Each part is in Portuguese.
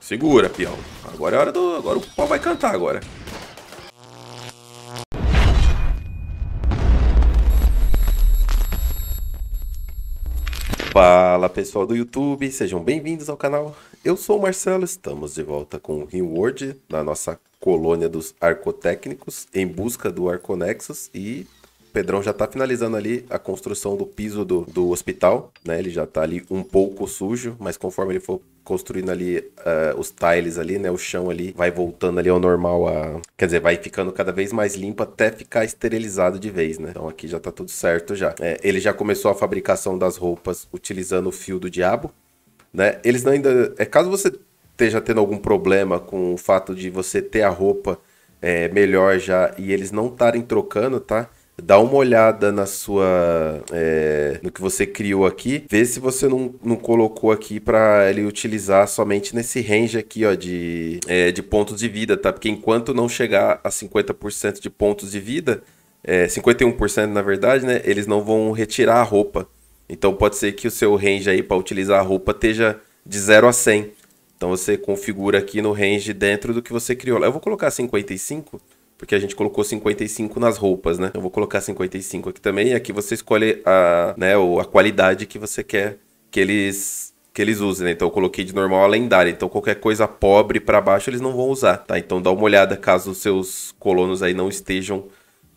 Segura, peão. Agora é hora do... Agora o pau vai cantar agora. Fala pessoal do YouTube, sejam bem-vindos ao canal. Eu sou o Marcelo, estamos de volta com o Reward na nossa colônia dos arcotécnicos em busca do Arconexus e o Pedrão já está finalizando ali a construção do piso do, do hospital, né? Ele já está ali um pouco sujo, mas conforme ele for construindo ali uh, os tiles ali, né? O chão ali vai voltando ali ao normal. A... Quer dizer, vai ficando cada vez mais limpo até ficar esterilizado de vez, né? Então aqui já tá tudo certo já. É, ele já começou a fabricação das roupas utilizando o fio do diabo, né? Eles não ainda... É, caso você esteja tendo algum problema com o fato de você ter a roupa é, melhor já e eles não estarem trocando, tá? dá uma olhada na sua é, no que você criou aqui, vê se você não, não colocou aqui para ele utilizar somente nesse range aqui, ó, de, é, de pontos de vida, tá? Porque enquanto não chegar a 50% de pontos de vida, é, 51% na verdade, né? Eles não vão retirar a roupa. Então pode ser que o seu range aí para utilizar a roupa esteja de 0 a 100. Então você configura aqui no range dentro do que você criou. Eu vou colocar 55 porque a gente colocou 55 nas roupas, né? Eu vou colocar 55 aqui também, e aqui você escolhe a, né, a qualidade que você quer que eles que eles usem, né? Então eu coloquei de normal a lendária. Então qualquer coisa pobre para baixo eles não vão usar, tá? Então dá uma olhada caso os seus colonos aí não estejam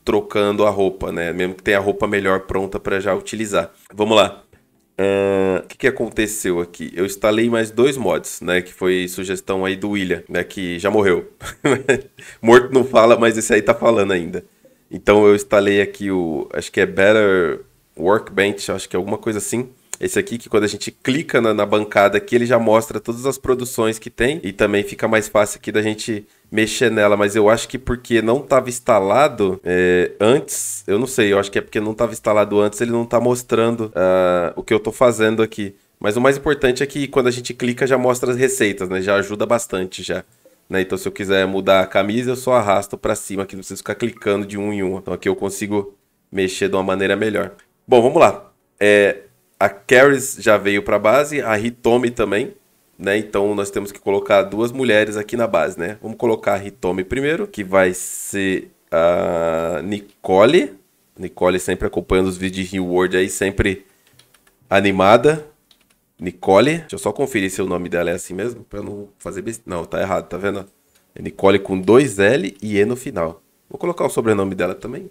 trocando a roupa, né? Mesmo que tenha a roupa melhor pronta para já utilizar. Vamos lá o uh, que, que, aconteceu aqui? Eu instalei mais dois mods, né? Que foi sugestão aí do William, né? Que já morreu. Morto não fala, mas esse aí tá falando ainda. Então eu instalei aqui o. Acho que é Better Workbench, acho que é alguma coisa assim. Esse aqui que quando a gente clica na, na, bancada aqui, ele já mostra todas as produções que tem e também fica mais fácil aqui da gente mexer nela, mas eu acho que porque não estava instalado é, antes, eu não sei, eu acho que é porque não estava instalado antes, ele não está mostrando uh, o que eu estou fazendo aqui. Mas o mais importante é que quando a gente clica já mostra as receitas, né? Já ajuda bastante já. Né? Então se eu quiser mudar a camisa, eu só arrasto para cima aqui, não preciso ficar clicando de um em um. Então aqui eu consigo mexer de uma maneira melhor. Bom, vamos lá. É, a Caris já veio para a base, a Hitomi também, né? Então nós temos que colocar duas mulheres aqui na base, né? Vamos colocar a Hitomi primeiro, que vai ser a Nicole. Nicole sempre acompanhando os vídeos de Reward aí, sempre animada. Nicole, deixa eu só conferir se o nome dela é assim mesmo, para eu não fazer besteira. Não, tá errado, tá vendo? É Nicole com dois L e E no final. Vou colocar o sobrenome dela também,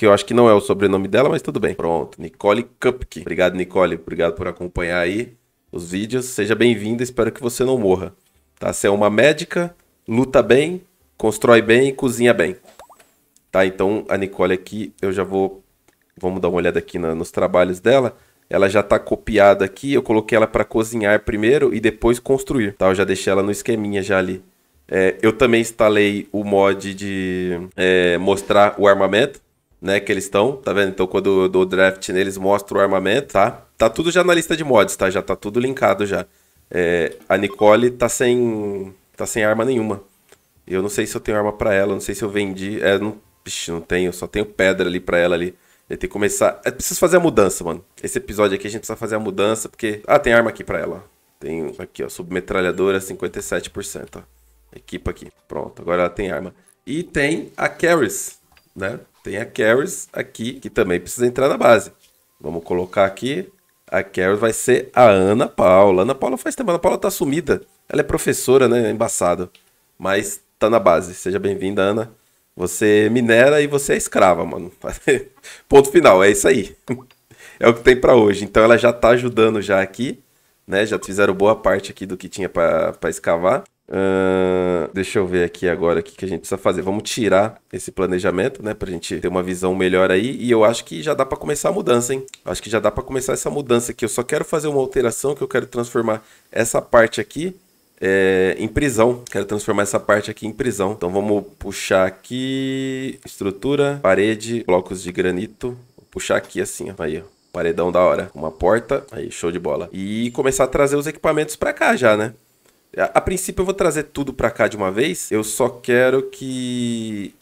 que eu acho que não é o sobrenome dela, mas tudo bem. Pronto, Nicole Kupke. Obrigado, Nicole. Obrigado por acompanhar aí os vídeos. Seja bem-vinda, espero que você não morra. Tá? Você é uma médica, luta bem, constrói bem e cozinha bem. Tá, então a Nicole aqui, eu já vou... Vamos dar uma olhada aqui na, nos trabalhos dela ela já está copiada aqui. Eu coloquei ela para cozinhar primeiro e depois construir. Tá, eu já deixei ela no esqueminha já ali. É, eu também instalei o mod de é, mostrar o armamento né, que eles estão, tá vendo? Então quando eu dou draft neles, mostra o armamento, tá? Tá tudo já na lista de mods, tá? Já tá tudo linkado já. É, a Nicole tá sem tá sem arma nenhuma. Eu não sei se eu tenho arma para ela, não sei se eu vendi, é, não, não tenho, só tenho pedra ali para ela ali. Eu tenho que começar, eu preciso fazer a mudança, mano. Esse episódio aqui a gente precisa fazer a mudança porque ah, tem arma aqui para ela. Tem aqui, ó, submetralhadora 57%, ó. Equipa aqui. Pronto, agora ela tem arma. E tem a Caris, né? tem a Carries aqui, que também precisa entrar na base. Vamos colocar aqui. A Carries vai ser a Ana Paula. Ana Paula faz tempo. Ana Paula tá sumida. Ela é professora, né? embaçado. Mas tá na base. Seja bem-vinda, Ana. Você é minera e você é escrava, mano. Ponto final, é isso aí. é o que tem para hoje. Então ela já tá ajudando já aqui, né? Já fizeram boa parte aqui do que tinha para escavar. Uh, deixa eu ver aqui agora o que a gente precisa fazer. Vamos tirar esse planejamento, né? Pra gente ter uma visão melhor aí. E eu acho que já dá para começar a mudança, hein? Acho que já dá para começar essa mudança aqui. Eu só quero fazer uma alteração que eu quero transformar essa parte aqui é, em prisão. Quero transformar essa parte aqui em prisão. Então vamos puxar aqui... Estrutura, parede, blocos de granito. Vou puxar aqui assim, ó. Aí, ó paredão da hora, uma porta, aí show de bola. E começar a trazer os equipamentos para cá já, né? A, princípio eu vou trazer tudo para cá de uma vez. Eu só quero que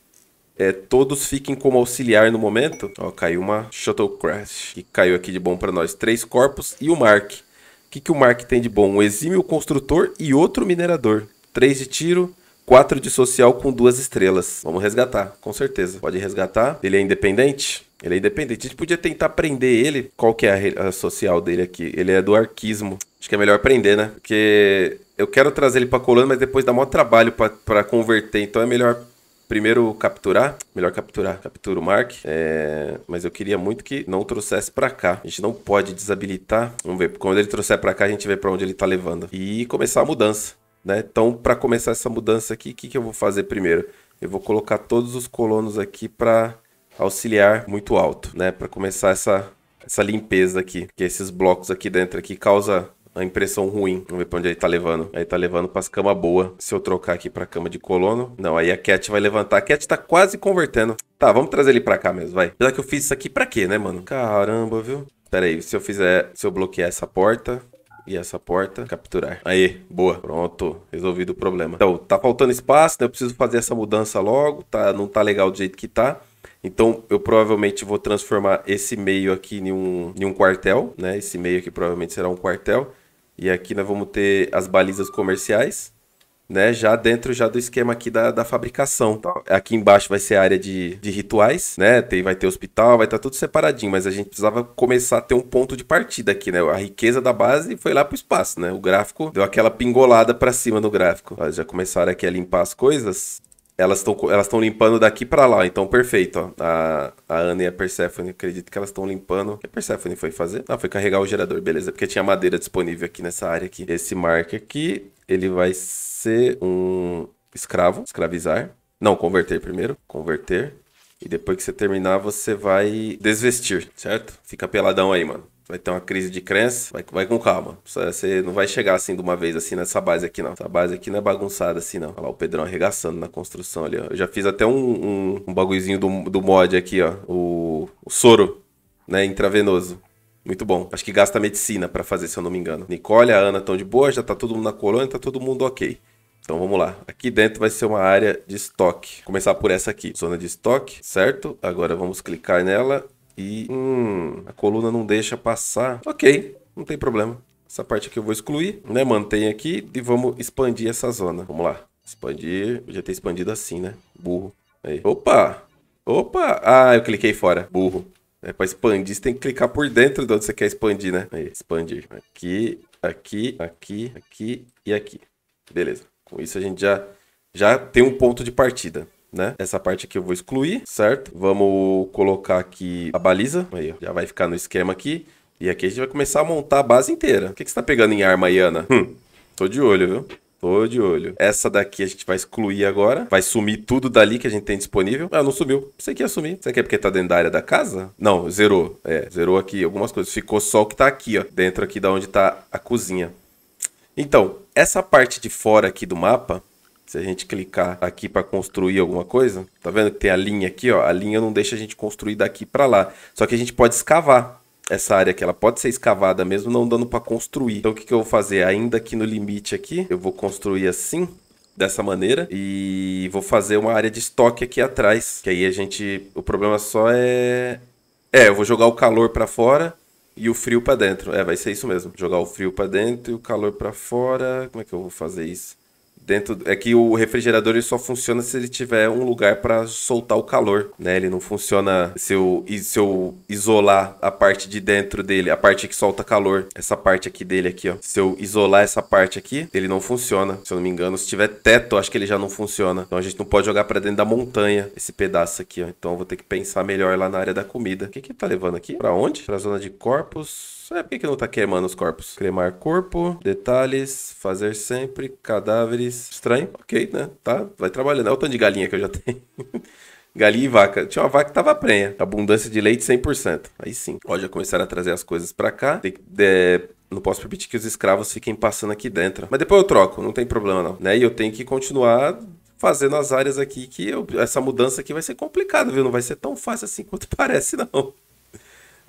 é, todos fiquem como auxiliar no momento. Ó, caiu uma Shuttlecraft, que caiu aqui de bom para nós. Três corpos e o Mark. O que, que o Mark tem de bom? Um exímio construtor e outro minerador. Três de tiro, quatro de social com duas estrelas. Vamos resgatar, com certeza. Pode resgatar. Ele é independente? Ele é independente. A gente podia tentar prender ele. Qual que é a, a social dele aqui? Ele é do arquismo. Acho que é melhor prender, né? Porque eu quero trazer ele pra colônia, mas depois dá maior trabalho para converter. Então é melhor primeiro capturar. Melhor capturar. Captura o Mark. É... Mas eu queria muito que não trouxesse para cá. A gente não pode desabilitar. Vamos ver. Quando ele trouxer para cá, a gente vê para onde ele tá levando. E começar a mudança. Né? Então, para começar essa mudança aqui, o que, que eu vou fazer primeiro? Eu vou colocar todos os colonos aqui para auxiliar muito alto, né? Para começar essa, essa limpeza aqui, que esses blocos aqui dentro aqui causa a impressão ruim. Vamos ver pra onde ele tá levando. Aí tá levando pras camas boa. Se eu trocar aqui pra cama de colono. Não, aí a Cat vai levantar. A Cat tá quase convertendo. Tá, vamos trazer ele pra cá mesmo, vai. Apesar que eu fiz isso aqui pra quê, né, mano? Caramba, viu? Pera aí, se eu fizer... Se eu bloquear essa porta... E essa porta, capturar. Aí, boa. Pronto, resolvido o problema. Então, tá faltando espaço, né? Eu preciso fazer essa mudança logo. Tá, não tá legal do jeito que tá. Então, eu provavelmente vou transformar esse meio aqui em um, em um quartel, né? Esse meio aqui provavelmente será um quartel. E aqui nós vamos ter as balizas comerciais, né? Já dentro já do esquema aqui da, da fabricação. Tá? Aqui embaixo vai ser a área de, de rituais, né? Tem, vai ter hospital, vai estar tá tudo separadinho, mas a gente precisava começar a ter um ponto de partida aqui, né? A riqueza da base foi lá pro espaço, né? O gráfico deu aquela pingolada para cima no gráfico. Ó, já começaram aqui a limpar as coisas. Elas estão elas limpando daqui para lá, então perfeito, ó. A, a Ana e a Persephone, acredito que elas estão limpando. O que a Persephone foi fazer? Ah, foi carregar o gerador, beleza, porque tinha madeira disponível aqui nessa área aqui. Esse marker aqui, ele vai ser um escravo, escravizar. Não, converter primeiro, converter. E depois que você terminar, você vai desvestir, certo? Fica peladão aí, mano vai ter uma crise de crença, vai, vai com calma. Você não vai chegar assim de uma vez assim nessa base aqui, não. Essa base aqui não é bagunçada assim, não. Olha lá o Pedrão arregaçando na construção ali, ó. Eu já fiz até um, um, um bagulhozinho do, do mod aqui, ó. O, o soro, né? Intravenoso. Muito bom. Acho que gasta medicina para fazer, se eu não me engano. Nicole, a Ana estão de boa, já tá todo mundo na colônia, tá todo mundo ok. Então vamos lá. Aqui dentro vai ser uma área de estoque. Vou começar por essa aqui, zona de estoque, certo? Agora vamos clicar nela e hum, a coluna não deixa passar. Ok, não tem problema. Essa parte aqui eu vou excluir, né? Mantém aqui e vamos expandir essa zona. Vamos lá. Expandir. Podia ter expandido assim, né? Burro. Aí. Opa! Opa! Ah, eu cliquei fora. Burro. É para expandir, você tem que clicar por dentro de onde você quer expandir, né? Aí, expandir. Aqui, aqui, aqui, aqui e aqui. Beleza. Com isso a gente já, já tem um ponto de partida né? Essa parte aqui eu vou excluir, certo? Vamos colocar aqui a baliza. Aí, ó, já vai ficar no esquema aqui. E aqui a gente vai começar a montar a base inteira. O que, que você tá pegando em arma, Iana? Hum, tô de olho, viu? Tô de olho. Essa daqui a gente vai excluir agora. Vai sumir tudo dali que a gente tem disponível. Ah, não sumiu. Você que ia sumir. Isso aqui é porque tá dentro da área da casa? Não, zerou. É, zerou aqui algumas coisas. Ficou só o que tá aqui, ó. Dentro aqui da onde tá a cozinha. Então, essa parte de fora aqui do mapa, se a gente clicar aqui para construir alguma coisa, tá vendo que tem a linha aqui, ó? A linha não deixa a gente construir daqui para lá. Só que a gente pode escavar essa área aqui, ela pode ser escavada mesmo não dando para construir. Então o que, que eu vou fazer? Ainda aqui no limite aqui, eu vou construir assim, dessa maneira e vou fazer uma área de estoque aqui atrás, que aí a gente, o problema só é é, eu vou jogar o calor para fora e o frio para dentro. É, vai ser isso mesmo. Jogar o frio para dentro e o calor para fora. Como é que eu vou fazer isso? dentro é que o refrigerador ele só funciona se ele tiver um lugar para soltar o calor, né? Ele não funciona se eu, se eu isolar a parte de dentro dele, a parte que solta calor, essa parte aqui dele aqui, ó. Se eu isolar essa parte aqui, ele não funciona, se eu não me engano. Se tiver teto, acho que ele já não funciona. Então a gente não pode jogar para dentro da montanha esse pedaço aqui, ó. Então eu vou ter que pensar melhor lá na área da comida. O que que tá levando aqui? Para onde? Para zona de corpos. É, por que, que não tá queimando os corpos? Cremar corpo, detalhes, fazer sempre, cadáveres. Estranho, ok, né? Tá, vai trabalhando. Olha o tanto de galinha que eu já tenho. Galinha e vaca. Tinha uma vaca que tava prenha. Abundância de leite 100%. Aí sim. Ó, já começaram a trazer as coisas pra cá. Tem que, não posso permitir que os escravos fiquem passando aqui dentro. Mas depois eu troco, não tem problema não. Né? E eu tenho que continuar fazendo as áreas aqui que eu, essa mudança aqui vai ser complicada, viu? Não vai ser tão fácil assim quanto parece não.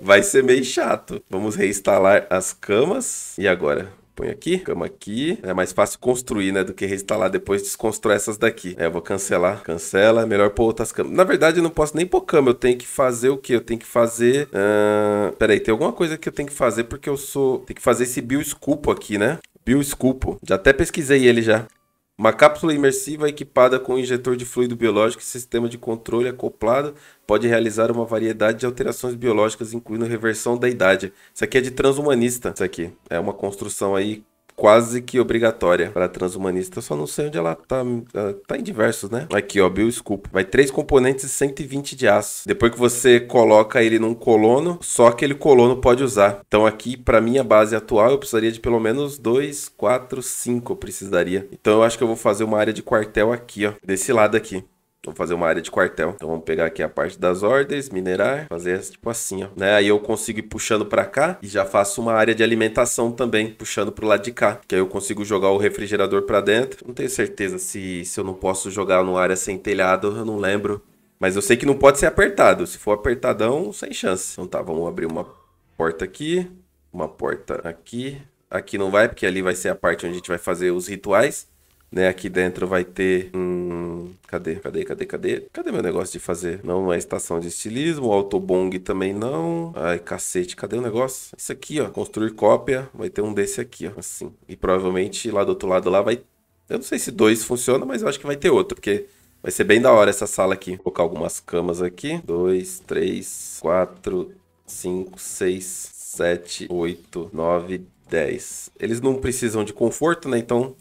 Vai ser meio chato. Vamos reinstalar as camas. E agora? Põe aqui, cama aqui. É mais fácil construir, né? Do que reinstalar depois desconstruir essas daqui. É, eu vou cancelar. Cancela. Melhor pôr outras camas. Na verdade, eu não posso nem pôr cama. Eu tenho que fazer o quê? Eu tenho que fazer. Uh... Peraí, tem alguma coisa que eu tenho que fazer porque eu sou. Tem que fazer esse bioscupo aqui, né? Bioscupo. Já até pesquisei ele já. Uma cápsula imersiva equipada com injetor de fluido biológico e sistema de controle acoplado pode realizar uma variedade de alterações biológicas, incluindo reversão da idade. Isso aqui é de transhumanista. Isso aqui é uma construção aí quase que obrigatória para transhumanista. Eu só não sei onde ela tá. Ela tá em diversos, né? Aqui, ó, Bill Scoop. Vai três componentes e 120 de aço. Depois que você coloca ele num colono, só aquele colono pode usar. Então aqui, para minha base atual, eu precisaria de pelo menos 2, 4, 5 eu precisaria. Então eu acho que eu vou fazer uma área de quartel aqui, ó. Desse lado aqui. Vou fazer uma área de quartel. Então vamos pegar aqui a parte das ordens, minerar, fazer essa, tipo assim, ó. Né? Aí eu consigo ir puxando para cá e já faço uma área de alimentação também, puxando pro lado de cá. Que aí eu consigo jogar o refrigerador para dentro. Não tenho certeza se, se eu não posso jogar numa área sem telhado, eu não lembro. Mas eu sei que não pode ser apertado. Se for apertadão, sem chance. Então tá, vamos abrir uma porta aqui, uma porta aqui. Aqui não vai, porque ali vai ser a parte onde a gente vai fazer os rituais. Né, aqui dentro vai ter um. Cadê? Cadê? Cadê? Cadê? Cadê meu negócio de fazer? Não é estação de estilismo. Autobong também não. Ai, cacete, cadê o negócio? Isso aqui, ó. Construir cópia. Vai ter um desse aqui, ó. Assim. E provavelmente lá do outro lado lá vai. Eu não sei se dois funciona, mas eu acho que vai ter outro, porque vai ser bem da hora essa sala aqui. Vou colocar algumas camas aqui. Dois, três, quatro, cinco, seis, sete, oito, nove, dez. Eles não precisam de conforto, né? Então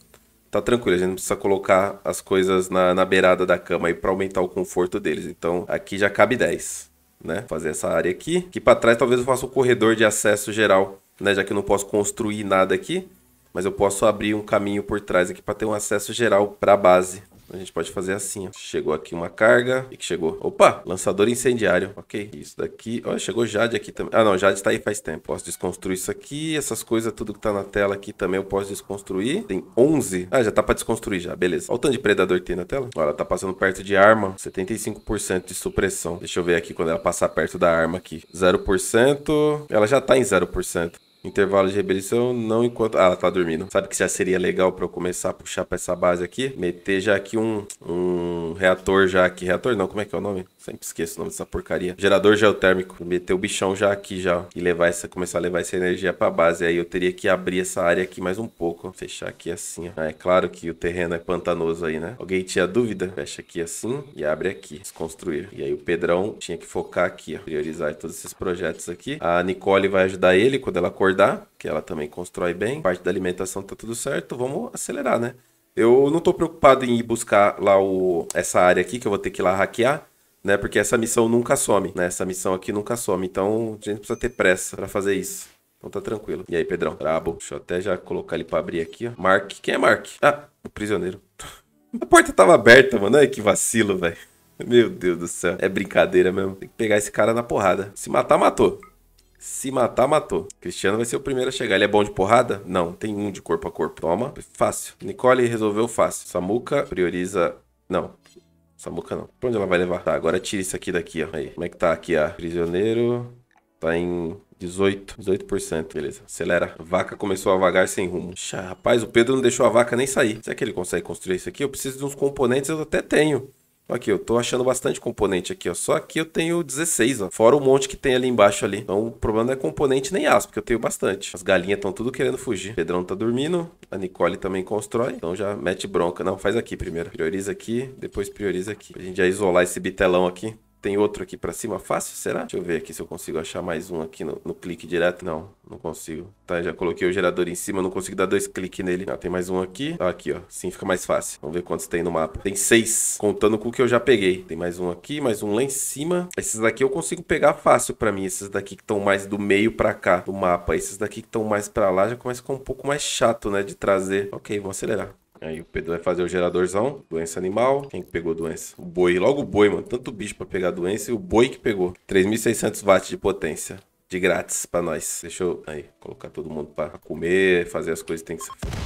tá tranquilo, a gente não precisa colocar as coisas na, na beirada da cama aí para aumentar o conforto deles. Então aqui já cabe 10, né? Fazer essa área aqui. Aqui para trás talvez eu faça o um corredor de acesso geral, né? Já que eu não posso construir nada aqui, mas eu posso abrir um caminho por trás aqui para ter um acesso geral para a base. A gente pode fazer assim, ó. Chegou aqui uma carga. E que chegou? Opa! Lançador incendiário. Ok. Isso daqui. Ó, chegou Jade aqui também. Ah, não. Jade tá aí faz tempo. Posso desconstruir isso aqui. Essas coisas, tudo que tá na tela aqui também eu posso desconstruir. Tem 11. Ah, já tá pra desconstruir já. Beleza. Olha o tanto de predador que tem na tela. olha ela tá passando perto de arma. 75% de supressão. Deixa eu ver aqui quando ela passar perto da arma aqui. 0%. Ela já tá em 0%. Intervalo de rebelião, não enquanto. Ah, ela tá dormindo. Sabe que já seria legal para eu começar a puxar pra essa base aqui? Meter já aqui um, um reator já aqui. Reator não, como é que é o nome? Sempre esqueço o nome dessa porcaria. Gerador geotérmico. Meter o bichão já aqui já. E levar essa, começar a levar essa energia pra base. Aí eu teria que abrir essa área aqui mais um pouco. Fechar aqui assim, ó. Ah, é claro que o terreno é pantanoso aí, né? Alguém tinha dúvida? Fecha aqui assim e abre aqui. Desconstruir. E aí o Pedrão tinha que focar aqui, ó. Priorizar todos esses projetos aqui. A Nicole vai ajudar ele quando ela cortar acordar, que ela também constrói bem. Parte da alimentação tá tudo certo, vamos acelerar, né? Eu não tô preocupado em ir buscar lá o, essa área aqui que eu vou ter que ir lá hackear, né? Porque essa missão nunca some, né? Essa missão aqui nunca some, então a gente precisa ter pressa para fazer isso. Então tá tranquilo. E aí, Pedrão? Brabo. Deixa eu até já colocar ele pra abrir aqui, ó. Mark. Quem é Mark? Ah, o prisioneiro. a porta tava aberta, mano. Olha que vacilo, velho. Meu Deus do céu. É brincadeira mesmo. Tem que pegar esse cara na porrada. Se matar, matou. Se matar, matou. Cristiano vai ser o primeiro a chegar. Ele é bom de porrada? Não. Tem um de corpo a corpo. Toma. Fácil. Nicole resolveu fácil. Samuca prioriza. Não. Samuca não. Pra onde ela vai levar? Tá, agora tira isso aqui daqui, ó. Aí. Como é que tá aqui, ó? Prisioneiro. Tá em 18, 18%, beleza. Acelera. A vaca começou a vagar sem rumo. Xa, rapaz, o Pedro não deixou a vaca nem sair. Será que ele consegue construir isso aqui? Eu preciso de uns componentes, eu até tenho. Aqui, eu tô achando bastante componente aqui, ó. Só aqui eu tenho 16, ó. Fora o monte que tem ali embaixo ali. Então o problema não é componente nem aço, porque eu tenho bastante. As galinhas estão tudo querendo fugir. O Pedrão tá dormindo. A Nicole também constrói. Então já mete bronca. Não, faz aqui primeiro. Prioriza aqui, depois prioriza aqui. A gente já isolar esse bitelão aqui. Tem outro aqui para cima fácil, será? Deixa eu ver aqui se eu consigo achar mais um aqui no, no, clique direto. Não, não consigo. Tá, já coloquei o gerador em cima, não consigo dar dois cliques nele. Ah, tem mais um aqui. Ah, aqui, ó. Sim, fica mais fácil. Vamos ver quantos tem no mapa. Tem seis, contando com o que eu já peguei. Tem mais um aqui, mais um lá em cima. Esses daqui eu consigo pegar fácil para mim. Esses daqui que estão mais do meio para cá do mapa. Esses daqui que estão mais para lá já começa a ficar um pouco mais chato, né, de trazer. Ok, vamos acelerar. Aí o Pedro vai fazer o geradorzão, doença animal. Quem que pegou doença? O boi, logo o boi, mano. Tanto bicho pra pegar doença e o boi que pegou. 3.600 watts de potência. De grátis pra nós. Deixa eu aí colocar todo mundo pra comer, fazer as coisas que tem que ser feito.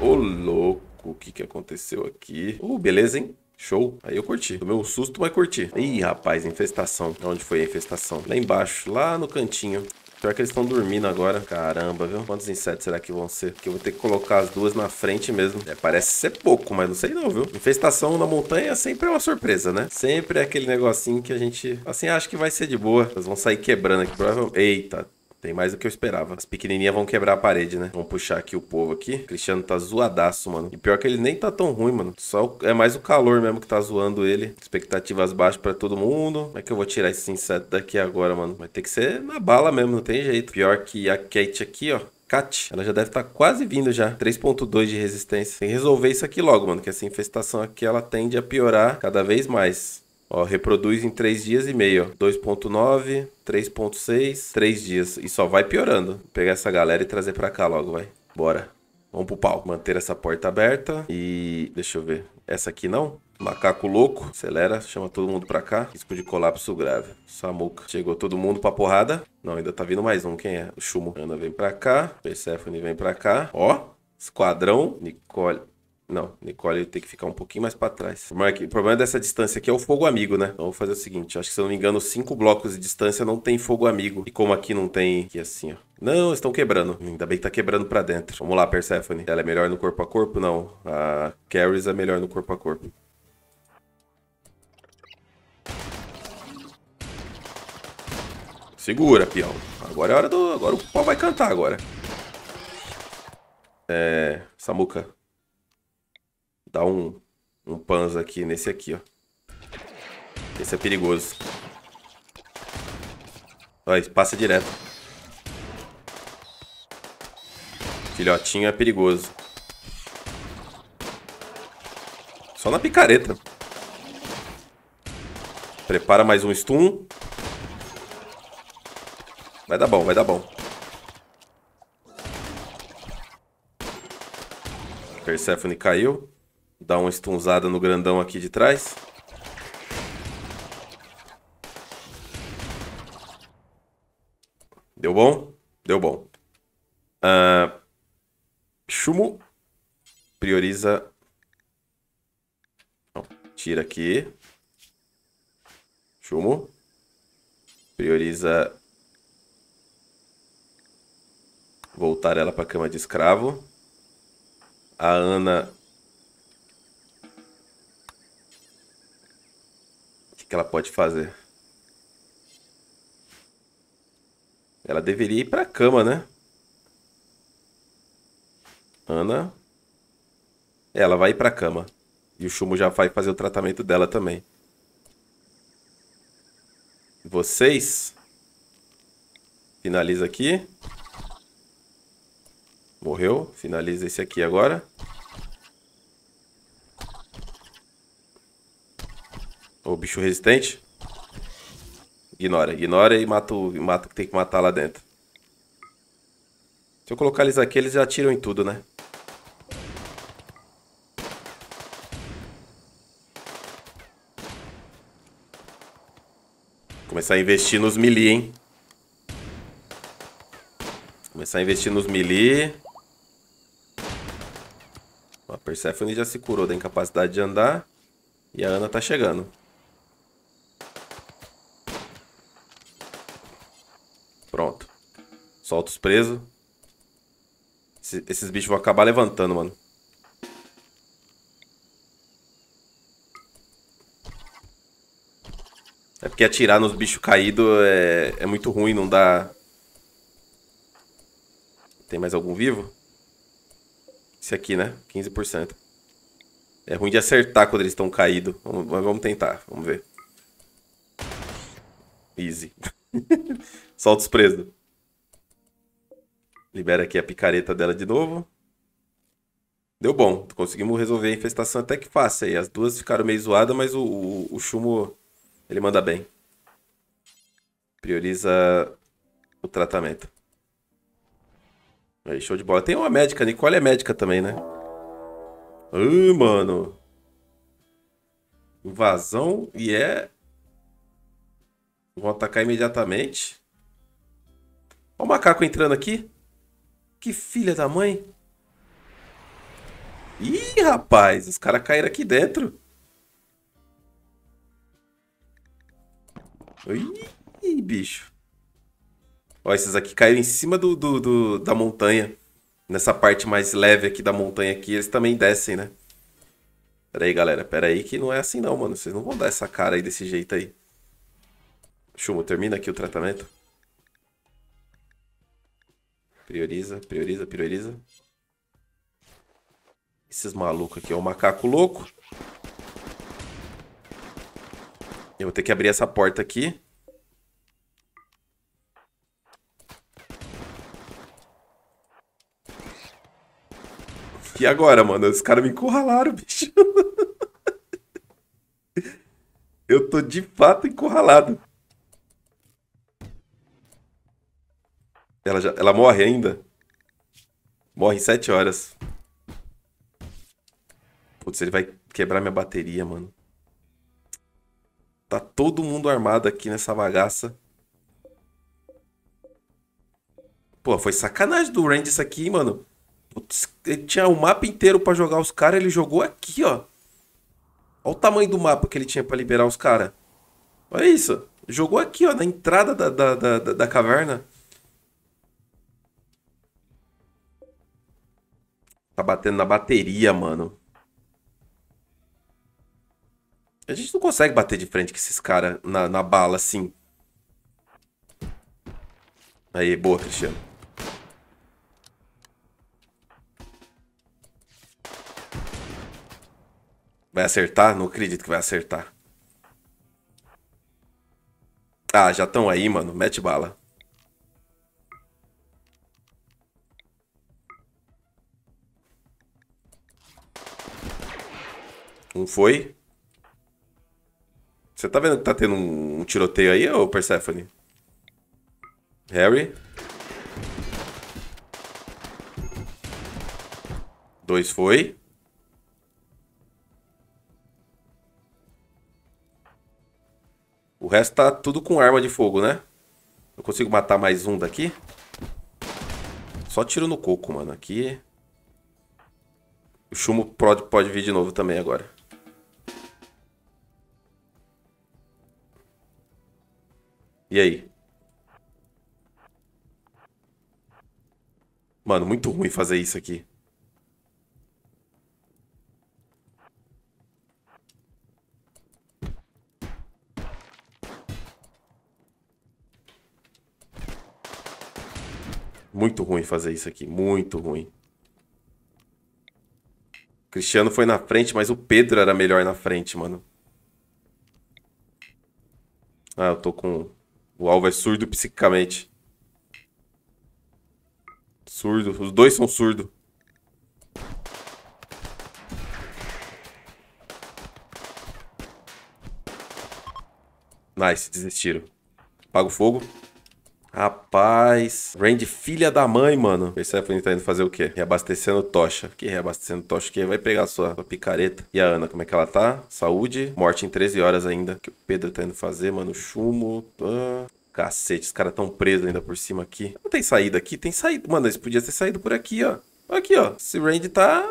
Ô, louco, o que que aconteceu aqui? Uh, beleza, hein? Show. Aí eu curti. Tomei um susto, mas curti. Ih, rapaz, infestação. Onde foi a infestação? Lá embaixo, lá no cantinho. Pior que eles estão dormindo agora. Caramba, viu? Quantos insetos será que vão ser? Que eu vou ter que colocar as duas na frente mesmo. É, parece ser pouco, mas não sei não, viu? Infestação na montanha sempre é uma surpresa, né? Sempre é aquele negocinho que a gente, assim, acha que vai ser de boa. Elas vão sair quebrando aqui. Provavelmente... Eita, tem mais do que eu esperava. As pequenininhas vão quebrar a parede, né? Vamos puxar aqui o povo aqui. O Cristiano tá zoadaço, mano. E pior que ele nem tá tão ruim, mano. Só o... é mais o calor mesmo que tá zoando ele. Expectativas baixas para todo mundo. Como é que eu vou tirar esse inseto daqui agora, mano? Vai ter que ser na bala mesmo, não tem jeito. Pior que a Kate aqui, ó. Cat, ela já deve estar tá quase vindo já. 3.2 de resistência. Tem que resolver isso aqui logo, mano. Que essa infestação aqui, ela tende a piorar cada vez mais. Ó, reproduz em 3 dias e meio. 2.9, 3.6, 3 dias. E só vai piorando. Vou pegar essa galera e trazer pra cá logo, vai. Bora. Vamos pro pau. Manter essa porta aberta. E... deixa eu ver. Essa aqui não? Macaco louco. Acelera. Chama todo mundo pra cá. Risco de colapso grave. Samuca. Chegou todo mundo pra porrada. Não, ainda tá vindo mais um. Quem é? O Chumo. Ana vem pra cá. Persephone vem pra cá. Ó. Esquadrão. Nicole. Não, Nicole tem que ficar um pouquinho mais para trás. O problema dessa distância aqui é o fogo amigo, né? Então vou fazer o seguinte, acho que se eu não me engano, cinco blocos de distância não tem fogo amigo. E como aqui não tem, aqui assim, ó. Não, estão quebrando. Ainda bem que tá quebrando pra dentro. Vamos lá, Persephone. Ela é melhor no corpo a corpo? Não. A Carries é melhor no corpo a corpo. Segura, peão. Agora é hora do... Agora o pau vai cantar agora. É... Samuca, dar um, um panzo aqui nesse aqui, ó. Esse é perigoso. Olha, passa direto. Filhotinho é perigoso. Só na picareta. Prepara mais um stun. Vai dar bom, vai dar bom. Persephone caiu. Dar uma estunzada no grandão aqui de trás. Deu bom? Deu bom. Uh, prioriza. Não, tira aqui. Chumo Prioriza. Voltar ela para cama de escravo. A Ana que, que ela pode fazer? Ela deveria ir pra cama, né? Ana. Ela vai ir pra cama. E o Chumo já vai fazer o tratamento dela também. Vocês. Finaliza aqui. Morreu. Finaliza esse aqui agora. O bicho resistente. Ignora, ignora e mata o, mata o que tem que matar lá dentro. Se eu colocar eles aqui, eles já atiram em tudo, né? Começar a investir nos melee, hein? Começar a investir nos melee. A Persephone já se curou da incapacidade de andar. E a Ana tá chegando. Solta os presos. esses bichos vão acabar levantando, mano. É porque atirar nos bichos caídos é, é muito ruim, não dá... Tem mais algum vivo? Esse aqui, né? 15%. É ruim de acertar quando eles estão caídos. Vamos, mas vamos tentar, vamos ver. Easy. Solta os presos. Libera aqui a picareta dela de novo. Deu bom. Conseguimos resolver a infestação até que fácil aí. As duas ficaram meio zoadas, mas o, o, o ele manda bem. Prioriza o tratamento. Aí, show de bola. Tem uma médica, Nicole é médica também, né? Ah, mano. Invasão e yeah. é... Vão atacar imediatamente. Olha o macaco entrando aqui. Que filha da mãe. Ih, rapaz, os caras caíram aqui dentro. Ih, bicho. Ó, esses aqui caíram em cima do, do, do, da montanha. Nessa parte mais leve aqui da montanha aqui, eles também descem, né? Pera aí, galera. Pera aí que não é assim não, mano. Vocês não vão dar essa cara aí desse jeito aí. Chumo, termina aqui o tratamento. Prioriza, prioriza, prioriza. Esses malucos aqui. É o macaco louco. Eu vou ter que abrir essa porta aqui. E agora, mano? Os caras me encurralaram, bicho. Eu tô de fato encurralado. Ela, já, ela morre ainda? Morre em 7 horas. Putz, ele vai quebrar minha bateria, mano. Tá todo mundo armado aqui nessa bagaça. Pô, foi sacanagem do Randy isso aqui, mano. Putz, ele tinha o um mapa inteiro para jogar os caras, ele jogou aqui, ó. Olha o tamanho do mapa que ele tinha para liberar os caras. Olha isso. Jogou aqui, ó, na entrada da, da, da, da caverna. Tá batendo na bateria, mano. A gente não consegue bater de frente com esses caras na, na bala, assim. Aí, boa, Cristiano. Vai acertar? Não acredito que vai acertar. Ah, já estão aí, mano. Mete bala. Não foi? Você tá vendo que tá tendo um, tiroteio aí, ô Persephone? Harry? Dois foi. O resto tá tudo com arma de fogo, né? Eu consigo matar mais um daqui? Só tiro no coco, mano. Aqui... O chumbo pode, pode vir de novo também agora. E aí? Mano, muito ruim fazer isso aqui. Muito ruim fazer isso aqui, muito ruim. O Cristiano foi na frente, mas o Pedro era melhor na frente, mano. Ah, eu tô com o alvo é surdo psiquicamente. Surdo. Os dois são surdo. Nice, desistiram. Apaga o fogo. Rapaz. Randy, filha da mãe, mano. Esse gente tá indo fazer o quê? Reabastecendo tocha. Que reabastecendo tocha? Que vai pegar a sua, sua picareta. E a Ana, como é que ela tá? Saúde. Morte em 13 horas ainda. Que o Pedro tá indo fazer, mano. Chumbo. Ah. Cacete, os caras tão presos ainda por cima aqui. Não tem saída aqui? Tem saída. Mano, eles podiam ter saído por aqui, ó. Aqui, ó. Esse Randy tá.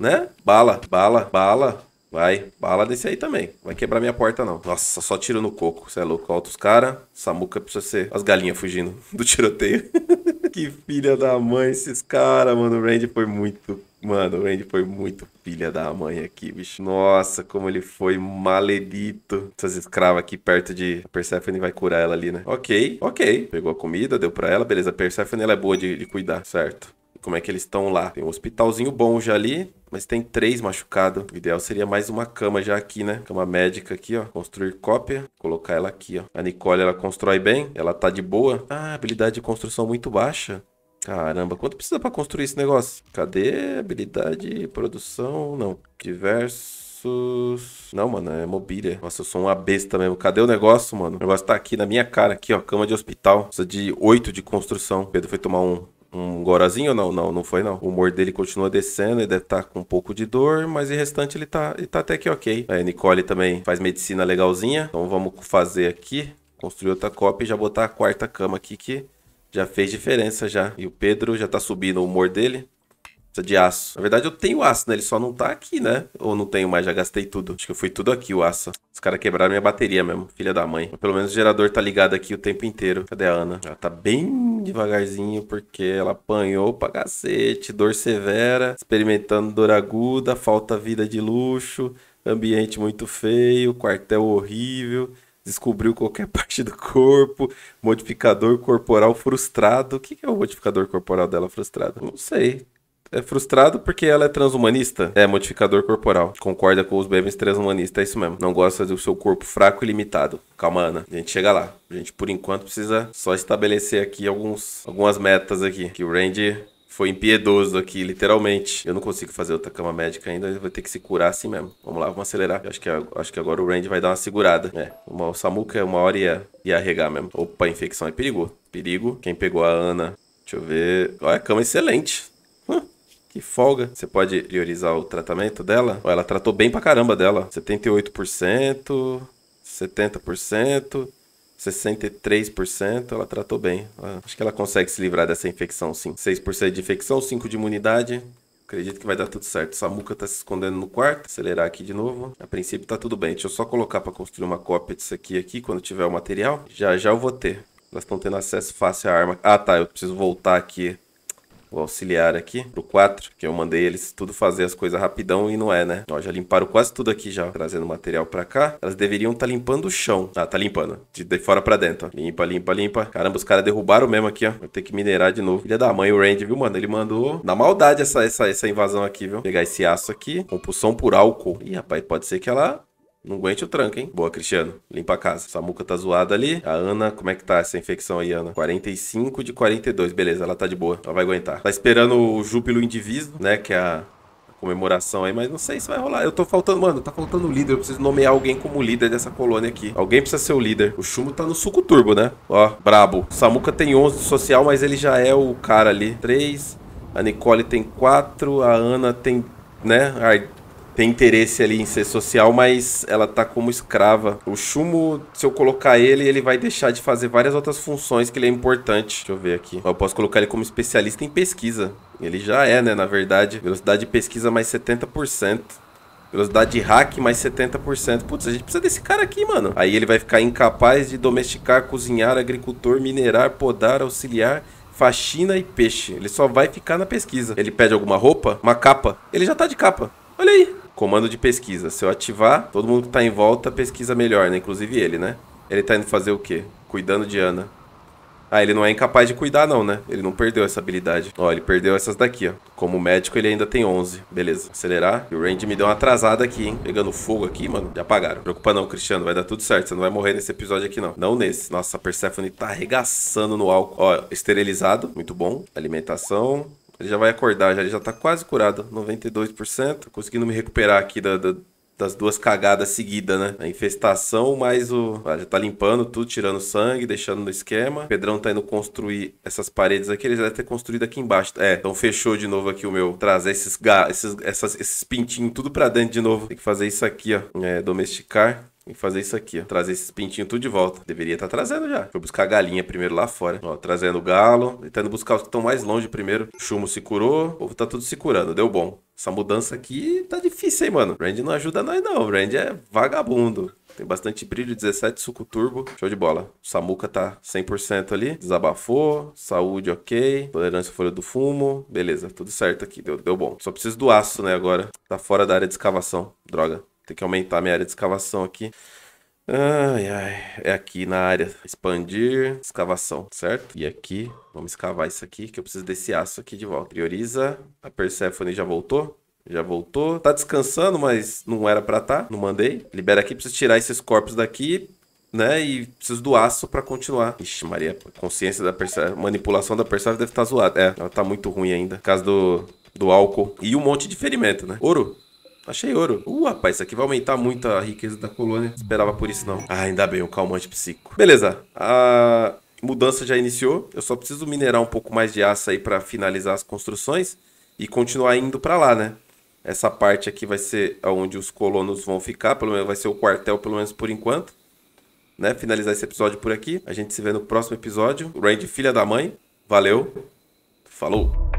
Né? Bala, bala, bala. Vai, bala desse aí também. Vai quebrar minha porta, não. Nossa, só tiro no coco. Você é louco. os cara. Samuca precisa ser as galinhas fugindo do tiroteio. que filha da mãe esses caras, mano. O Randy foi muito. Mano, o Randy foi muito filha da mãe aqui, bicho. Nossa, como ele foi maledito. Essas escravas aqui perto de Persephone vai curar ela ali, né? Ok, ok. Pegou a comida, deu pra ela. Beleza, Persephone ela é boa de, de cuidar, certo? como é que eles estão lá. Tem um hospitalzinho bom já ali, mas tem três machucados. O ideal seria mais uma cama já aqui, né? Cama médica aqui, ó. Construir cópia. Colocar ela aqui, ó. A Nicole, ela constrói bem. Ela tá de boa. Ah, habilidade de construção muito baixa. Caramba, quanto precisa para construir esse negócio? Cadê habilidade, produção? Não. Diversos... Não, mano, é mobília. Nossa, eu sou uma besta mesmo. Cadê o negócio, mano? O negócio tá aqui na minha cara. Aqui, ó, cama de hospital. Precisa de oito de construção. Pedro foi tomar um um gorazinho? Não, não, não foi não. O humor dele continua descendo, ele deve estar tá com um pouco de dor, mas o restante ele tá, ele tá até que ok. A é, Nicole também faz medicina legalzinha, então vamos fazer aqui, construir outra cópia e já botar a quarta cama aqui que já fez diferença já. E o Pedro já tá subindo o humor dele de aço. Na verdade, eu tenho aço, né? Ele só não tá aqui, né? Ou não tenho mais, já gastei tudo. Acho que eu fui tudo aqui, o aço. Os caras quebraram minha bateria mesmo, filha da mãe. pelo menos o gerador tá ligado aqui o tempo inteiro. Cadê a Ana? Ela tá bem devagarzinho, porque ela apanhou pra cacete, dor severa, experimentando dor aguda, falta vida de luxo, ambiente muito feio, quartel horrível descobriu qualquer parte do corpo, modificador corporal frustrado. O que é o modificador corporal dela frustrado? Não sei é frustrado porque ela é transhumanista. É modificador corporal. Concorda com os bebês transhumanistas, é isso mesmo. Não gosta do seu corpo fraco e limitado. Calma, Ana. A gente chega lá. A gente, por enquanto, precisa só estabelecer aqui alguns, algumas metas aqui. Que o Randy foi impiedoso aqui, literalmente. Eu não consigo fazer outra cama médica ainda, eu vou ter que se curar assim mesmo. Vamos lá, vamos acelerar. Eu acho que, acho que agora o Randy vai dar uma segurada. É, uma, o Samuca é uma hora ia, ia arregar mesmo. Opa, infecção é perigo. Perigo. Quem pegou a Ana? Deixa eu ver. Olha, cama é excelente que folga. Você pode priorizar o tratamento dela? ela tratou bem pra caramba dela. 78%, 70%. 63%, ela tratou bem. acho que ela consegue se livrar dessa infecção, sim. 6% de infecção, 5% de imunidade. Acredito que vai dar tudo certo. Samuca tá se escondendo no quarto. Acelerar aqui de novo. A princípio tá tudo bem. Deixa eu só colocar para construir uma cópia disso aqui, aqui, quando tiver o material. Já, já eu vou ter. Elas estão tendo acesso fácil à arma. Ah, tá. Eu preciso voltar aqui o auxiliar aqui, pro 4, que eu mandei eles tudo fazer as coisas rapidão e não é, né? Ó, já limparam quase tudo aqui já, trazendo material pra cá. Elas deveriam estar tá limpando o chão. Ah, tá limpando. De, de fora pra dentro, ó. Limpa, limpa, limpa. Caramba, os caras derrubaram mesmo aqui, ó. Vou ter que minerar de novo. Filha da mãe, o Randy, viu, mano? Ele mandou na maldade essa, essa, essa invasão aqui, viu? Pegar esse aço aqui. Compulsão por álcool. Ih, rapaz, pode ser que ela não aguente o tranco, hein? Boa, Cristiano. Limpa a casa. Samuca tá zoada ali. A Ana, como é que tá essa infecção aí, Ana? 45 de 42. Beleza, ela tá de boa. Ela vai aguentar. Tá esperando o Júpilo Indiviso, né? Que é a comemoração aí, mas não sei se vai rolar. Eu tô faltando, mano, tá faltando líder. Eu preciso nomear alguém como líder dessa colônia aqui. Alguém precisa ser o líder. O Chumbo tá no suco turbo, né? Ó, brabo. Samuca tem 11 de social, mas ele já é o cara ali. 3. A Nicole tem 4. A Ana tem, né? tem interesse ali em ser social, mas ela tá como escrava. O Shumo, se eu colocar ele, ele vai deixar de fazer várias outras funções que ele é importante. Deixa eu ver aqui. Eu posso colocar ele como especialista em pesquisa. Ele já é, né, na verdade. Velocidade de pesquisa mais 70%. Velocidade de hack mais 70%. Putz, a gente precisa desse cara aqui, mano. Aí ele vai ficar incapaz de domesticar, cozinhar, agricultor, minerar, podar, auxiliar faxina e peixe. Ele só vai ficar na pesquisa. Ele pede alguma roupa? Uma capa. Ele já tá de capa. Olha aí. Comando de pesquisa. Se eu ativar, todo mundo que tá em volta pesquisa melhor, né? Inclusive ele, né? Ele tá indo fazer o quê? Cuidando de Ana. Ah, ele não é incapaz de cuidar não, né? Ele não perdeu essa habilidade. Ó, ele perdeu essas daqui, ó. Como médico, ele ainda tem 11. Beleza. Acelerar. E o Range me deu uma atrasada aqui, hein? Pegando fogo aqui, mano. Já apagaram. Preocupa não, Cristiano. Vai dar tudo certo. Você não vai morrer nesse episódio aqui, não. Não nesse. Nossa, a Persephone tá arregaçando no álcool. Ó, esterilizado. Muito bom. Alimentação. Ele já vai acordar, já, ele já tá quase curado, 92%. Conseguindo me recuperar aqui da, da das duas cagadas seguidas, né? A infestação, mais o. Ah, já tá limpando tudo, tirando sangue, deixando no esquema. O Pedrão tá indo construir essas paredes aqui. Ele já deve ter construído aqui embaixo. É, então fechou de novo aqui o meu. Trazer esses ga... esses, essas, esses pintinhos tudo pra dentro de novo. Tem que fazer isso aqui, ó. É, domesticar. Tem que fazer isso aqui, ó. Trazer esses pintinhos tudo de volta. Deveria estar tá trazendo já. Foi buscar a galinha primeiro lá fora. Ó, trazendo o galo. Tentando tá buscar os que estão mais longe primeiro. O chumo se curou. O povo tá tudo se curando. Deu bom. Essa mudança aqui tá difícil, hein, mano. Randy não ajuda nós, não. Randy é vagabundo. Tem bastante brilho, 17, suco turbo. Show de bola. O Samuca tá 100% ali. Desabafou. Saúde, ok. Tolerância à folha do fumo. Beleza, tudo certo aqui. Deu, deu bom. Só preciso do aço, né, agora. Tá fora da área de escavação. Droga. Tem que aumentar minha área de escavação aqui. Ai, ai. É aqui na área. Expandir, escavação, certo? E aqui, vamos escavar isso aqui, que eu preciso desse aço aqui de volta. Prioriza. A Persephone já voltou? Já voltou. Tá descansando, mas não era pra tá. Não mandei. Libera aqui, preciso tirar esses corpos daqui né? E preciso do aço para continuar. Ixi, Maria, consciência da Persephone, manipulação da Persephone deve estar tá zoada. É, ela tá muito ruim ainda. Por causa do, do álcool. E um monte de ferimento, né? Ouro. Achei ouro. Uh, rapaz, isso aqui vai aumentar muito a riqueza da colônia. Esperava por isso, não. Ah, ainda bem, o um calmante psíquico. Beleza. A mudança já iniciou. Eu só preciso minerar um pouco mais de aço aí para finalizar as construções e continuar indo para lá, né? Essa parte aqui vai ser onde os colonos vão ficar, pelo menos vai ser o quartel, pelo menos por enquanto. Né? Finalizar esse episódio por aqui. A gente se vê no próximo episódio. Randy, filha da mãe. Valeu. Falou.